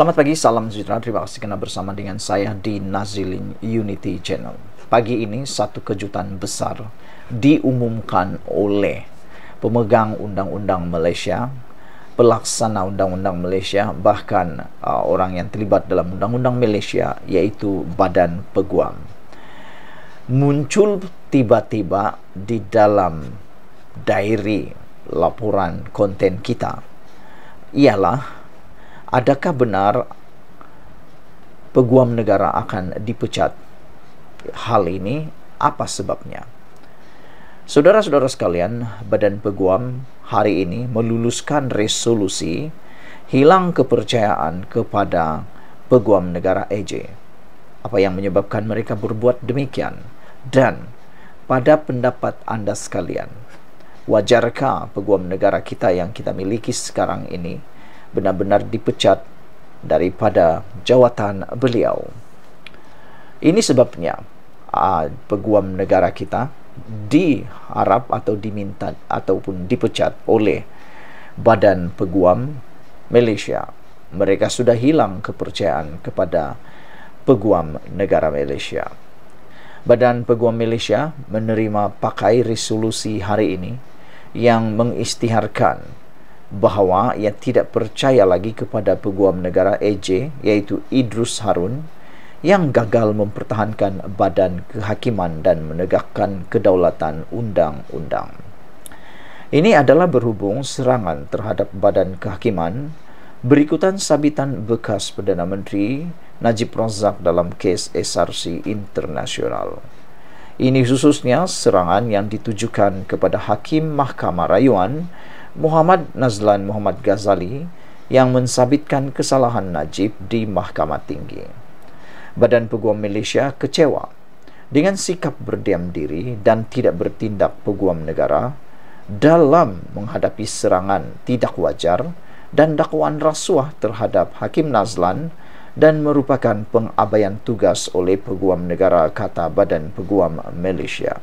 Selamat pagi, salam sejahtera. Terima kasih kena bersama dengan saya di Nazilin Unity Channel. Pagi ini satu kejutan besar diumumkan oleh pemegang undang-undang Malaysia, pelaksana undang-undang Malaysia, bahkan uh, orang yang terlibat dalam undang-undang Malaysia yaitu Badan Peguam. Muncul tiba-tiba di dalam dairi laporan konten kita ialah adakah benar peguam negara akan dipecat? Hal ini apa sebabnya? Saudara-saudara sekalian, Badan Peguam hari ini meluluskan resolusi hilang kepercayaan kepada peguam negara EJ. Apa yang menyebabkan mereka berbuat demikian? Dan pada pendapat Anda sekalian, wajarkah peguam negara kita yang kita miliki sekarang ini benar-benar dipecat daripada jawatan beliau. Ini sebabnya uh, peguam negara kita diharap atau diminta ataupun dipecat oleh badan peguam Malaysia. Mereka sudah hilang kepercayaan kepada peguam negara Malaysia. Badan Peguam Malaysia menerima pakai resolusi hari ini yang mengistiharkan bahawa ia tidak percaya lagi kepada peguam negara AJ iaitu Idrus Harun yang gagal mempertahankan badan kehakiman dan menegakkan kedaulatan undang-undang. Ini adalah berhubung serangan terhadap badan kehakiman berikutan sabitan bekas Perdana Menteri Najib Razak dalam kes SRC internasional. Ini khususnya serangan yang ditujukan kepada Hakim Mahkamah Rayuan Muhammad Nazlan Muhammad Ghazali yang mensabitkan kesalahan Najib di Mahkamah Tinggi. Badan Peguam Malaysia kecewa dengan sikap berdiam diri dan tidak bertindak peguam negara dalam menghadapi serangan tidak wajar dan dakwaan rasuah terhadap Hakim Nazlan dan merupakan pengabaian tugas oleh peguam negara kata Badan Peguam Malaysia.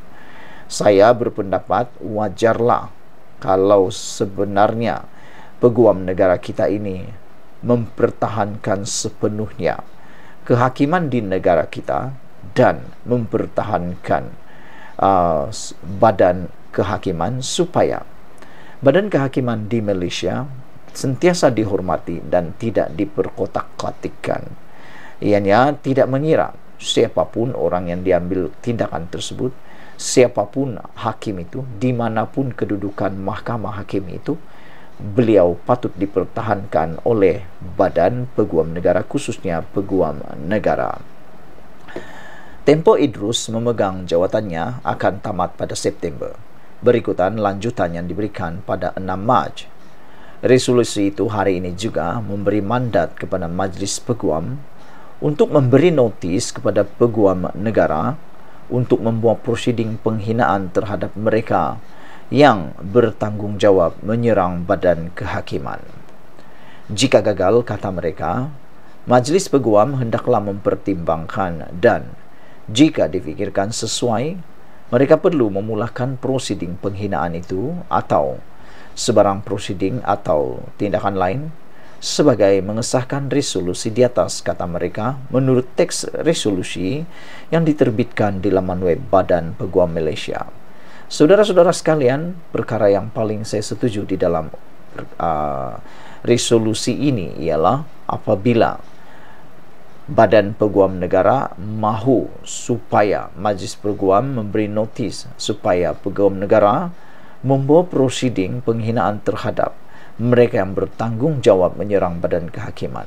Saya berpendapat wajarlah kalau sebenarnya peguam negara kita ini mempertahankan sepenuhnya kehakiman di negara kita dan mempertahankan uh, badan kehakiman supaya badan kehakiman di Malaysia sentiasa dihormati dan tidak diperkotak-kotikkan ianya tidak mengira siapapun orang yang diambil tindakan tersebut siapapun hakim itu dimanapun kedudukan mahkamah hakim itu beliau patut dipertahankan oleh badan peguam negara khususnya peguam negara Tempo Idrus memegang jawatannya akan tamat pada September berikutan lanjutan yang diberikan pada 6 Mac Resolusi itu hari ini juga memberi mandat kepada Majlis Peguam untuk memberi notis kepada peguam negara untuk membuat prosiding penghinaan terhadap mereka yang bertanggungjawab menyerang badan kehakiman. Jika gagal, kata mereka, Majlis Peguam hendaklah mempertimbangkan dan jika difikirkan sesuai, mereka perlu memulakan prosiding penghinaan itu atau sebarang prosiding atau tindakan lain sebagai mengesahkan resolusi di atas kata mereka menurut teks resolusi yang diterbitkan di laman web Badan Peguam Malaysia. Saudara-saudara sekalian, perkara yang paling saya setuju di dalam uh, resolusi ini ialah apabila Badan Peguam Negara mahu supaya Majlis Peguam memberi notis supaya Peguam Negara membawa prosiding penghinaan terhadap mereka yang bertanggung jawab menyerang badan kehakiman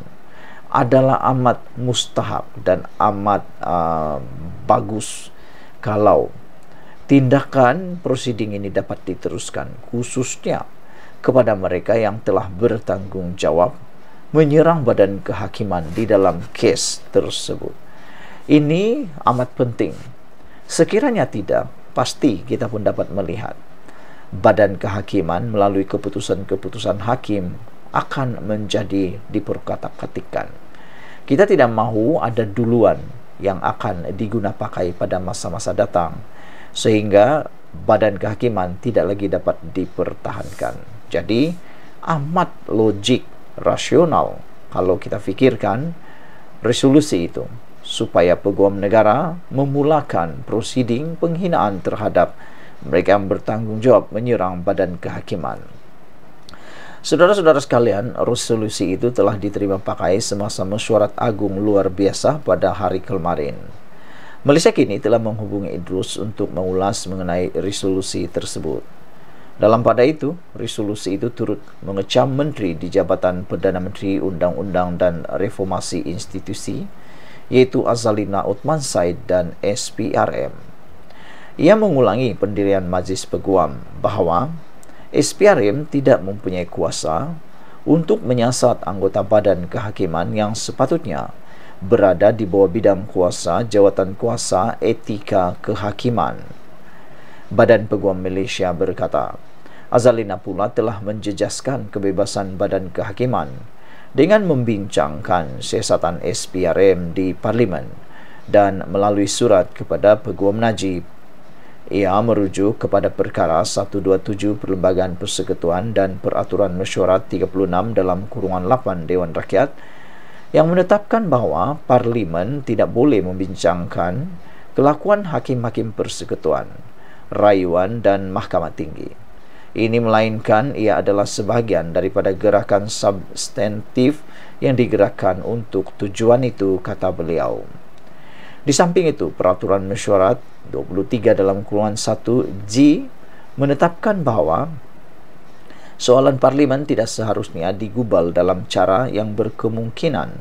adalah amat mustahab dan amat uh, bagus kalau tindakan prosiding ini dapat diteruskan khususnya kepada mereka yang telah bertanggung jawab menyerang badan kehakiman di dalam kes tersebut ini amat penting sekiranya tidak pasti kita pun dapat melihat badan kehakiman melalui keputusan-keputusan hakim akan menjadi diperkatakan. Kita tidak mahu ada duluan yang akan diguna pakai pada masa-masa datang sehingga badan kehakiman tidak lagi dapat dipertahankan. Jadi amat logik rasional kalau kita fikirkan resolusi itu supaya peguam negara memulakan prosiding penghinaan terhadap mereka yang bertanggung menyerang badan kehakiman. Saudara-saudara sekalian, resolusi itu telah diterima pakai semasa mesyuarat agung luar biasa pada hari kemarin. Malaysia kini telah menghubungi Idrus untuk mengulas mengenai resolusi tersebut. Dalam pada itu, resolusi itu turut mengecam menteri di Jabatan Perdana Menteri Undang-Undang dan Reformasi Institusi, yaitu Azalina Utman Said dan SPRM. Ia mengulangi pendirian Majlis Peguam bahawa SPRM tidak mempunyai kuasa untuk menyasat anggota badan kehakiman yang sepatutnya berada di bawah bidang kuasa jawatan kuasa etika kehakiman. Badan Peguam Malaysia berkata, Azalina pula telah menjejaskan kebebasan badan kehakiman dengan membincangkan siasatan SPRM di Parlimen dan melalui surat kepada Peguam Najib ia merujuk kepada perkara 127 Perlembagaan Persekutuan dan Peraturan Mesyuarat 36 dalam kurungan 8 Dewan Rakyat yang menetapkan bahawa Parlimen tidak boleh membincangkan kelakuan hakim-hakim persekutuan, rayuan dan mahkamah tinggi. Ini melainkan ia adalah sebahagian daripada gerakan substantif yang digerakkan untuk tujuan itu, kata beliau. Di samping itu, peraturan mesyuarat 23 dalam kurungan 1G menetapkan bahawa soalan parlimen tidak seharusnya digubal dalam cara yang berkemungkinan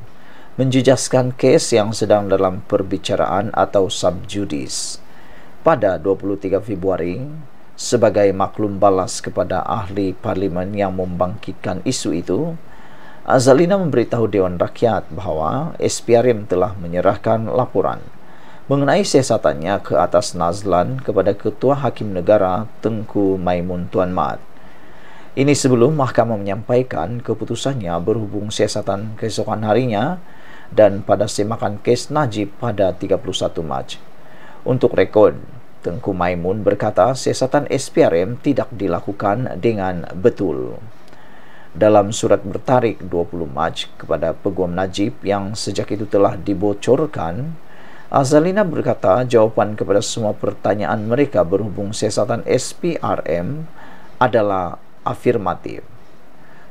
menjejaskan kes yang sedang dalam perbicaraan atau sub Pada 23 Februari, sebagai maklum balas kepada ahli parlimen yang membangkitkan isu itu, Azalina memberitahu Dewan Rakyat bahawa SPRM telah menyerahkan laporan mengenai siasatannya ke atas Nazlan kepada Ketua Hakim Negara Tengku Maimun Tuan Mat. Ini sebelum mahkamah menyampaikan keputusannya berhubung siasatan keesokan harinya dan pada semakan kes Najib pada 31 Mac. Untuk rekod, Tengku Maimun berkata siasatan SPRM tidak dilakukan dengan betul. Dalam surat bertarik 20 Mac kepada Peguam Najib yang sejak itu telah dibocorkan, Azalina berkata jawapan kepada semua pertanyaan mereka berhubung siasatan SPRM adalah afirmatif.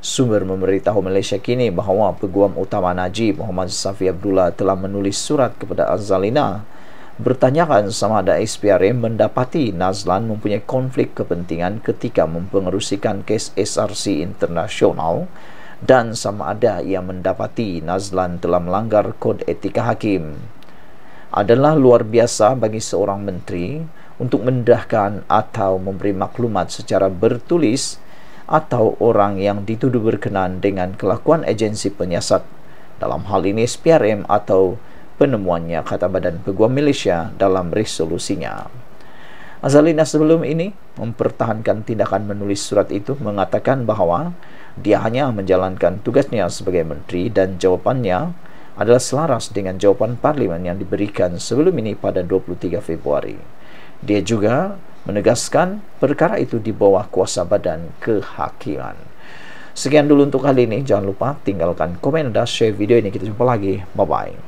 Sumber memberitahu Malaysia kini bahawa peguam utama Najib Muhammad Safi Abdullah telah menulis surat kepada Azalina bertanyakan sama ada SPRM mendapati Nazlan mempunyai konflik kepentingan ketika mempengerusikan kes SRC internasional dan sama ada ia mendapati Nazlan telah melanggar kod etika hakim adalah luar biasa bagi seorang menteri untuk mendahkan atau memberi maklumat secara bertulis atau orang yang dituduh berkenan dengan kelakuan agensi penyiasat dalam hal ini SPRM atau penemuannya kata Badan Peguam Malaysia dalam resolusinya. Azalina sebelum ini mempertahankan tindakan menulis surat itu mengatakan bahawa dia hanya menjalankan tugasnya sebagai menteri dan jawapannya adalah selaras dengan jawaban parlimen yang diberikan sebelum ini pada 23 Februari. Dia juga menegaskan perkara itu di bawah kuasa badan kehakiman. Sekian dulu untuk kali ini. Jangan lupa tinggalkan komen dan share video ini. Kita jumpa lagi. Bye-bye.